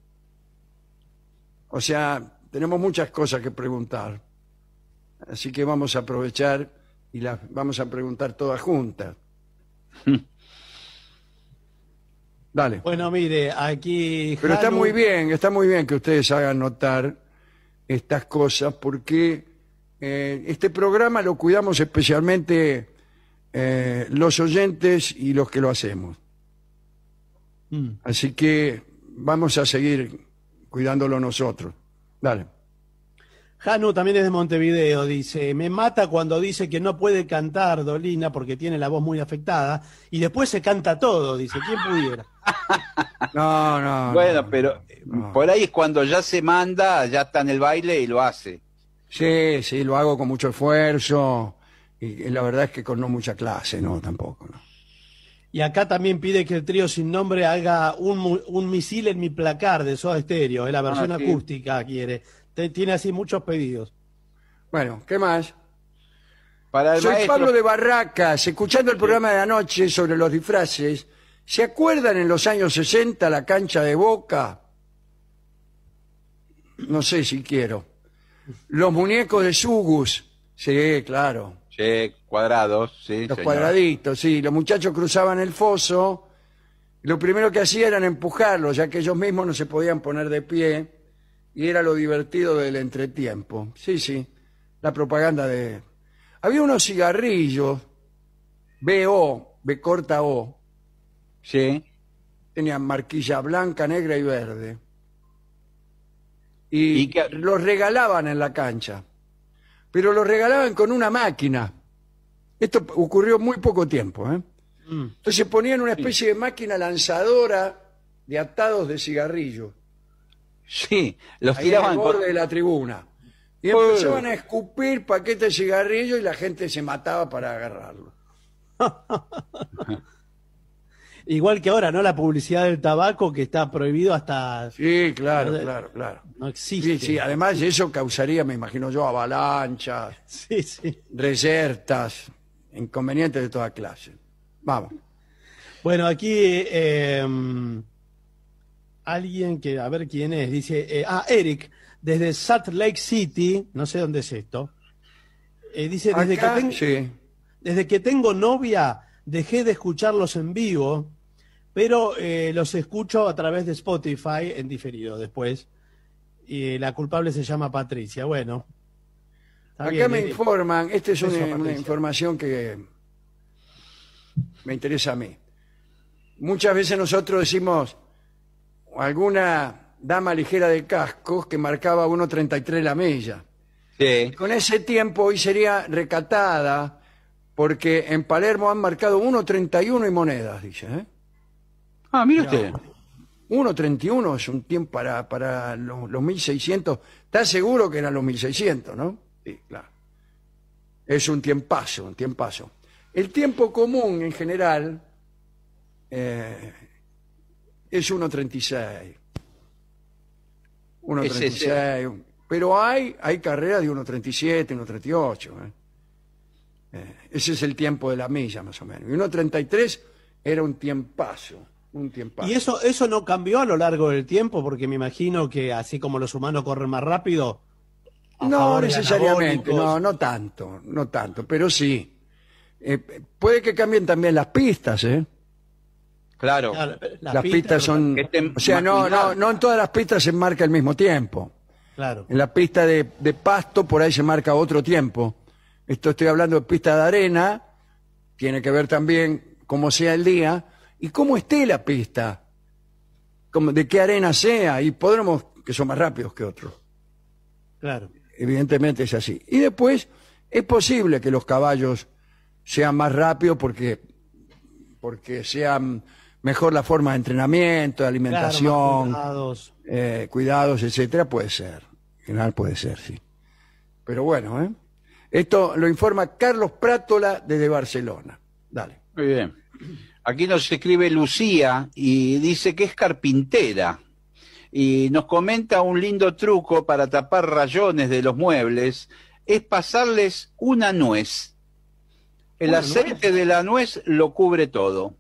O sea, tenemos muchas cosas que preguntar. Así que vamos a aprovechar y las vamos a preguntar todas juntas. Dale. Bueno, mire, aquí. Pero está muy bien, está muy bien que ustedes hagan notar estas cosas porque eh, este programa lo cuidamos especialmente eh, los oyentes y los que lo hacemos. Mm. Así que vamos a seguir cuidándolo nosotros. Dale. Janu también es de Montevideo, dice, me mata cuando dice que no puede cantar Dolina porque tiene la voz muy afectada y después se canta todo, dice, ¿quién pudiera? No, no. Bueno, pero por ahí es cuando ya se manda, ya está en el baile y lo hace. Sí, sí, lo hago con mucho esfuerzo y la verdad es que con no mucha clase, no, tampoco. ¿no? Y acá también pide que el trío sin nombre haga un, un misil en mi placar de Soda Stereo, es eh, la ah, versión acústica quiere. Tiene así muchos pedidos. Bueno, ¿qué más? Soy Pablo de Barracas, escuchando el programa de la noche sobre los disfraces. ¿Se acuerdan en los años 60 la cancha de Boca? No sé si quiero. Los muñecos de Sugus. Sí, claro. Sí, cuadrados, sí. Los cuadraditos, sí. Los muchachos cruzaban el foso. Y lo primero que hacían era empujarlos, ya que ellos mismos no se podían poner de pie. Y era lo divertido del entretiempo. Sí, sí. La propaganda de. Había unos cigarrillos, BO, B corta O. Sí. Tenían marquilla blanca, negra y verde. Y, ¿Y los regalaban en la cancha. Pero los regalaban con una máquina esto ocurrió muy poco tiempo. ¿eh? Mm. Entonces ponían una especie de máquina lanzadora de atados de cigarrillos. Sí, los tiraban. Al borde de la tribuna. Y empezaban a escupir paquetes de cigarrillo y la gente se mataba para agarrarlo. Igual que ahora, ¿no? La publicidad del tabaco que está prohibido hasta... Sí, claro, claro, claro. No existe. Sí, sí, además eso causaría, me imagino yo, avalanchas, sí, sí inconvenientes de toda clase. Vamos. Bueno, aquí em, alguien que, a ver quién es, dice, eh, ah, Eric, desde Salt Lake City, no sé dónde es esto, eh, dice, desde, que desde que tengo novia, dejé de escucharlos en vivo, pero eh, los escucho a través de Spotify en diferido después. Y la culpable se llama Patricia. Bueno, Acá me informan, esta es una, información que me interesa a mí. Muchas veces nosotros decimos alguna dama ligera de cascos que marcaba 1.33 la mella. Con ese tiempo hoy sería recatada porque en Palermo han marcado 1.31 y monedas, dice. ¿eh? Ah, mire usted. 1.31 es un tiempo para, para los, los 1.600. Está seguro que eran los 1.600, ¿no? Es un tiempazo, un tiempazo. El tiempo común en general eh, es 1.36. 1.36. pero hay, hay carreras de 1.37, 1.38. ¿eh? Eh, ese es el tiempo de la milla, más o menos. Y 1.33 era un tiempazo. Un Y eso, eso no cambió a lo largo del tiempo, porque me imagino que así como los humanos corren más rápido, no necesariamente, no, no tanto, no tanto, pero sí. Eh, puede que cambien también las pistas, ¿eh? Claro. las, pistas, son... O sea, no, no, no en todas las pistas se marca el mismo tiempo. Claro. En la pista de, pasto por ahí se marca otro tiempo. Esto estoy hablando de pista de arena, tiene que ver también cómo sea el día y cómo esté la pista, como, de qué arena sea, y podremos... que son más rápidos que otros. Claro evidentemente es así. Y después es posible que los caballos sean más rápidos porque, porque sean mejor la forma de entrenamiento, de alimentación, eh, cuidados. etcétera, puede ser. En general puede ser, sí. Pero bueno, ¿eh? Esto lo informa Carlos Prátola desde Barcelona. Dale. Muy bien. Aquí nos escribe Lucía y dice que es carpintera y nos comenta un lindo truco para tapar rayones de los muebles, es pasarles una nuez. El aceite de la nuez lo cubre todo.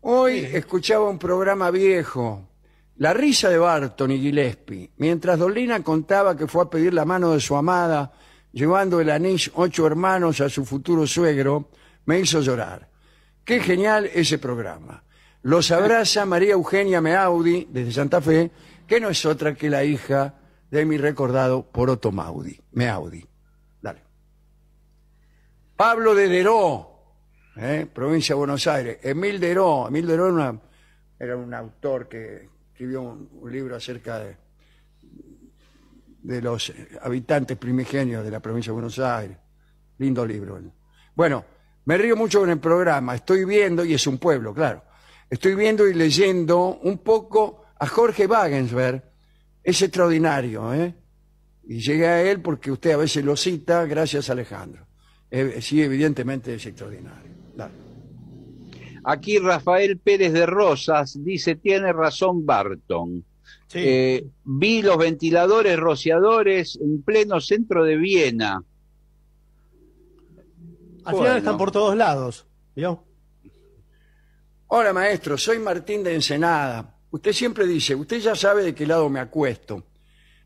Hoy escuchaba un programa viejo, La risa de Barton y Gillespie, mientras Dolina contaba que fue a pedir la mano de su amada, llevando el anís ocho hermanos a su futuro suegro, me hizo llorar. Qué genial ese programa. Los abraza María Eugenia Meaudi, desde Santa Fe, que no es otra que la hija de mi recordado Poroto Maudi, Meaudi. Dale. Pablo de Deró, eh, provincia de Buenos Aires. Emil Deró, Emil Deró era, un autor que escribió un, libro acerca de, de los habitantes primigenios de la provincia de Buenos Aires. Lindo libro. Bueno, me río mucho con el programa, estoy viendo, y es un pueblo, claro estoy viendo y leyendo un poco a Jorge Wagensberg. Es extraordinario, ¿eh? Y llegué a él porque usted a veces lo cita, gracias Alejandro. Eh, sí, evidentemente es extraordinario. Aquí Rafael Pérez de Rosas dice, tiene razón Barton. Eh, vi los ventiladores rociadores en pleno centro de Viena. Al final están por todos lados, ¿vio? Hola, maestro, soy Martín de Ensenada. Usted siempre dice, usted ya sabe de qué lado me acuesto.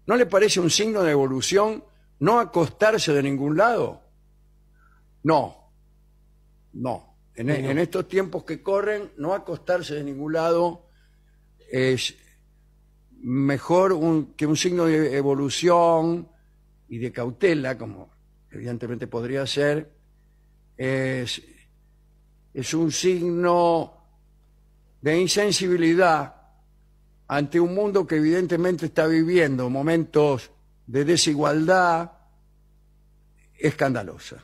¿No le parece un signo de evolución no acostarse de ningún lado? No, no. En, estos tiempos que corren, no acostarse de ningún lado es mejor que un signo de evolución y de cautela, como evidentemente podría ser, es un signo de insensibilidad ante un mundo que evidentemente está viviendo momentos de desigualdad escandalosa.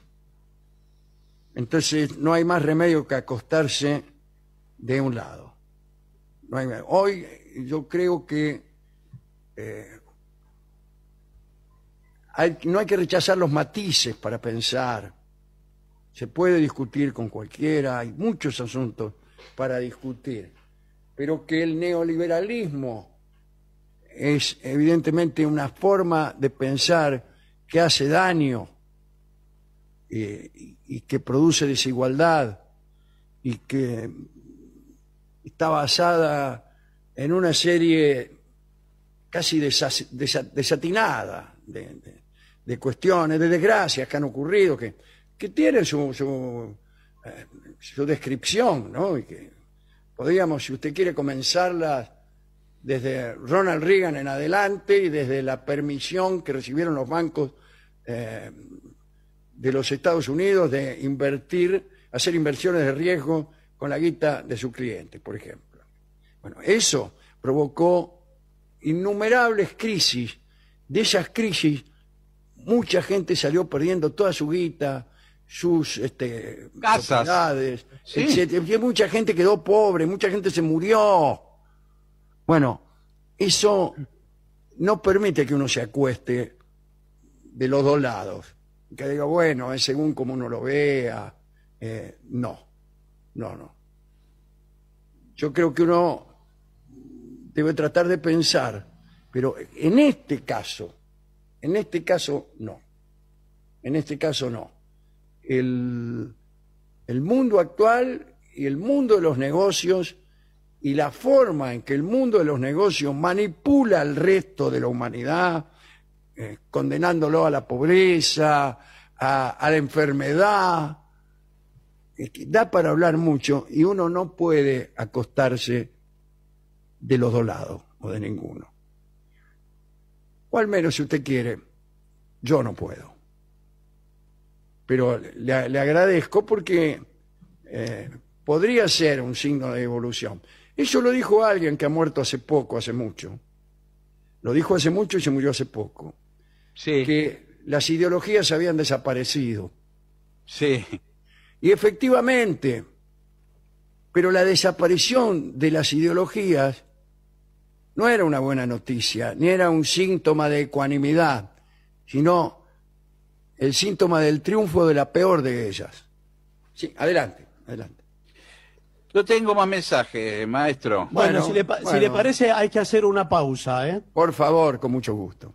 Entonces no hay más remedio que acostarse de un lado. Hoy yo creo que eh, no hay que rechazar los matices para pensar. Se puede discutir con cualquiera, hay muchos asuntos para discutir, pero que el neoliberalismo es evidentemente una forma de pensar que hace daño eh, y que produce desigualdad y que está basada en una serie casi desatinada de, cuestiones, de desgracias que han ocurrido, que, que tienen su, eh, su descripción, ¿no? Y que podríamos, si usted quiere, comenzarla desde Ronald Reagan en adelante y desde la permisión que recibieron los bancos eh, de los Estados Unidos de invertir, hacer inversiones de riesgo con la guita de su cliente, por ejemplo. Bueno, eso provocó innumerables crisis. De esas crisis, mucha gente salió perdiendo toda su guita, sus este, Mucha gente quedó pobre, mucha gente se murió. Bueno, eso no permite que uno se acueste de los dos lados. Que diga, bueno, es según como uno lo vea. Eh, no, no, no. Yo creo que uno debe tratar de pensar, pero en este caso, en este caso no. En este caso no el, mundo actual y el mundo de los negocios y la forma en que el mundo de los negocios manipula al resto de la humanidad, eh, condenándolo a la pobreza, a, la enfermedad. da para hablar mucho y uno no puede acostarse de los dos lados o de ninguno. O al menos si usted quiere, yo no puedo pero le, agradezco porque eh, podría ser un signo de evolución. Eso lo dijo alguien que ha muerto hace poco, hace mucho. Lo dijo hace mucho y se murió hace poco. Que las ideologías habían desaparecido. Sí. Y efectivamente, pero la desaparición de las ideologías no era una buena noticia, ni era un síntoma de ecuanimidad, sino el síntoma del triunfo de la peor de ellas. Sí, adelante, adelante. No tengo más mensaje, maestro. Bueno, si, le, bueno. si le parece, hay que hacer una pausa, ¿eh? Por favor, con mucho gusto.